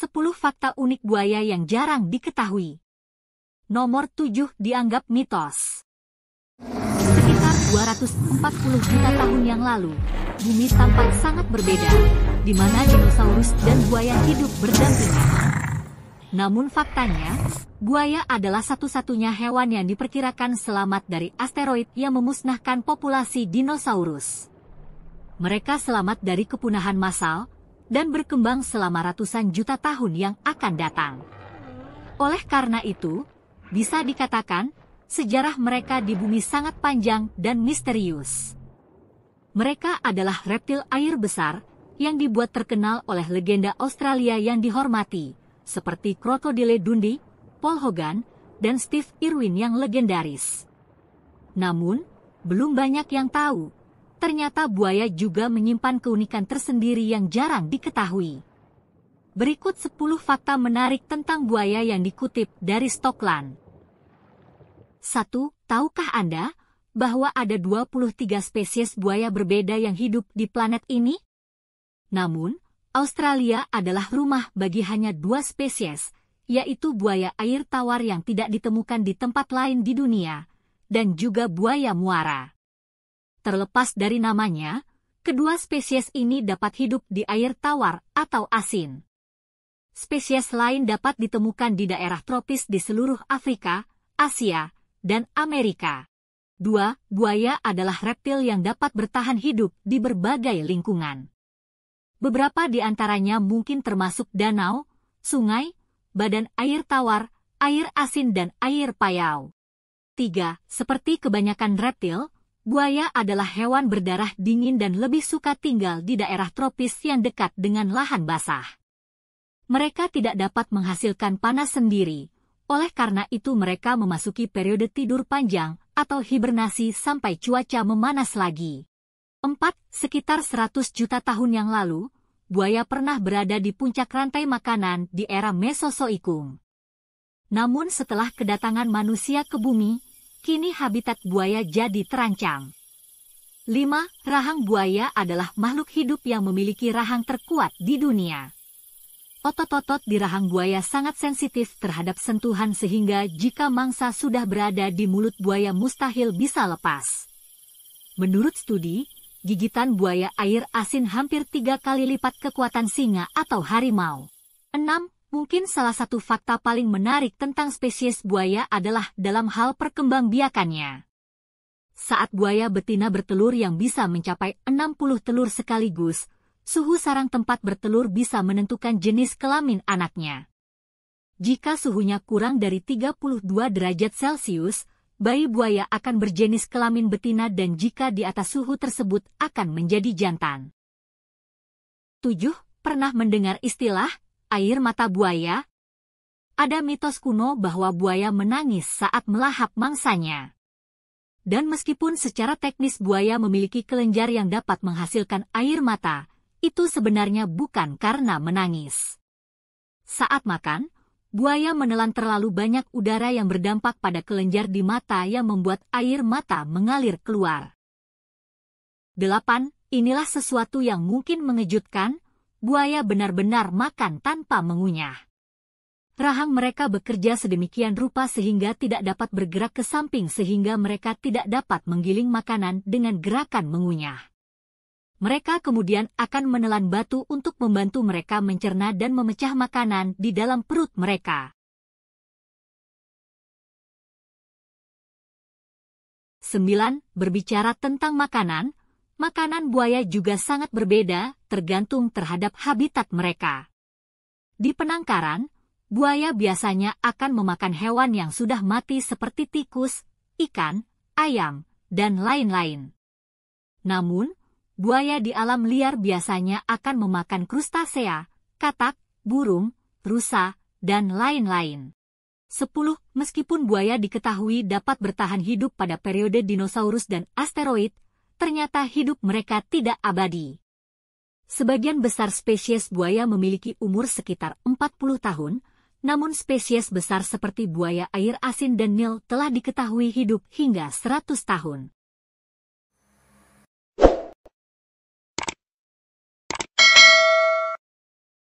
10 fakta unik buaya yang jarang diketahui. Nomor 7 dianggap mitos. Sekitar 240 juta tahun yang lalu, bumi tampak sangat berbeda, di mana dinosaurus dan buaya hidup berdampingan. Namun faktanya, buaya adalah satu-satunya hewan yang diperkirakan selamat dari asteroid yang memusnahkan populasi dinosaurus. Mereka selamat dari kepunahan massal, dan berkembang selama ratusan juta tahun yang akan datang. Oleh karena itu, bisa dikatakan, sejarah mereka di bumi sangat panjang dan misterius. Mereka adalah reptil air besar yang dibuat terkenal oleh legenda Australia yang dihormati, seperti Crocodile Dundee, Paul Hogan, dan Steve Irwin yang legendaris. Namun, belum banyak yang tahu ternyata buaya juga menyimpan keunikan tersendiri yang jarang diketahui. Berikut 10 fakta menarik tentang buaya yang dikutip dari Stockland. 1. Tahukah Anda bahwa ada 23 spesies buaya berbeda yang hidup di planet ini? Namun, Australia adalah rumah bagi hanya dua spesies, yaitu buaya air tawar yang tidak ditemukan di tempat lain di dunia, dan juga buaya muara. Terlepas dari namanya, kedua spesies ini dapat hidup di air tawar atau asin. Spesies lain dapat ditemukan di daerah tropis di seluruh Afrika, Asia, dan Amerika. Dua, Buaya adalah reptil yang dapat bertahan hidup di berbagai lingkungan. Beberapa di antaranya mungkin termasuk danau, sungai, badan air tawar, air asin dan air payau. Tiga, Seperti kebanyakan reptil, Buaya adalah hewan berdarah dingin dan lebih suka tinggal di daerah tropis yang dekat dengan lahan basah. Mereka tidak dapat menghasilkan panas sendiri, oleh karena itu mereka memasuki periode tidur panjang atau hibernasi sampai cuaca memanas lagi. Empat, Sekitar 100 juta tahun yang lalu, buaya pernah berada di puncak rantai makanan di era Mesozoikum. Namun setelah kedatangan manusia ke bumi, kini habitat buaya jadi terancam. 5. Rahang buaya adalah makhluk hidup yang memiliki rahang terkuat di dunia. Otot-otot di rahang buaya sangat sensitif terhadap sentuhan sehingga jika mangsa sudah berada di mulut buaya mustahil bisa lepas. Menurut studi, gigitan buaya air asin hampir tiga kali lipat kekuatan singa atau harimau. 6. Mungkin salah satu fakta paling menarik tentang spesies buaya adalah dalam hal perkembangbiakannya. Saat buaya betina bertelur yang bisa mencapai 60 telur sekaligus, suhu sarang tempat bertelur bisa menentukan jenis kelamin anaknya. Jika suhunya kurang dari 32 derajat Celcius, bayi buaya akan berjenis kelamin betina dan jika di atas suhu tersebut akan menjadi jantan. 7. Pernah mendengar istilah air mata buaya? Ada mitos kuno bahwa buaya menangis saat melahap mangsanya. Dan meskipun secara teknis buaya memiliki kelenjar yang dapat menghasilkan air mata, itu sebenarnya bukan karena menangis. Saat makan, buaya menelan terlalu banyak udara yang berdampak pada kelenjar di mata yang membuat air mata mengalir keluar. 8. Inilah sesuatu yang mungkin mengejutkan, buaya benar-benar makan tanpa mengunyah. Rahang mereka bekerja sedemikian rupa sehingga tidak dapat bergerak ke samping sehingga mereka tidak dapat menggiling makanan dengan gerakan mengunyah. Mereka kemudian akan menelan batu untuk membantu mereka mencerna dan memecah makanan di dalam perut mereka. Sembilan, berbicara tentang makanan, Makanan buaya juga sangat berbeda tergantung terhadap habitat mereka. Di penangkaran, buaya biasanya akan memakan hewan yang sudah mati seperti tikus, ikan, ayam, dan lain-lain. Namun, buaya di alam liar biasanya akan memakan krustasea, katak, burung, rusa, dan lain-lain. 10. Meskipun buaya diketahui dapat bertahan hidup pada periode dinosaurus dan asteroid, ternyata hidup mereka tidak abadi. Sebagian besar spesies buaya memiliki umur sekitar 40 tahun, namun spesies besar seperti buaya air asin dan nil telah diketahui hidup hingga 100 tahun.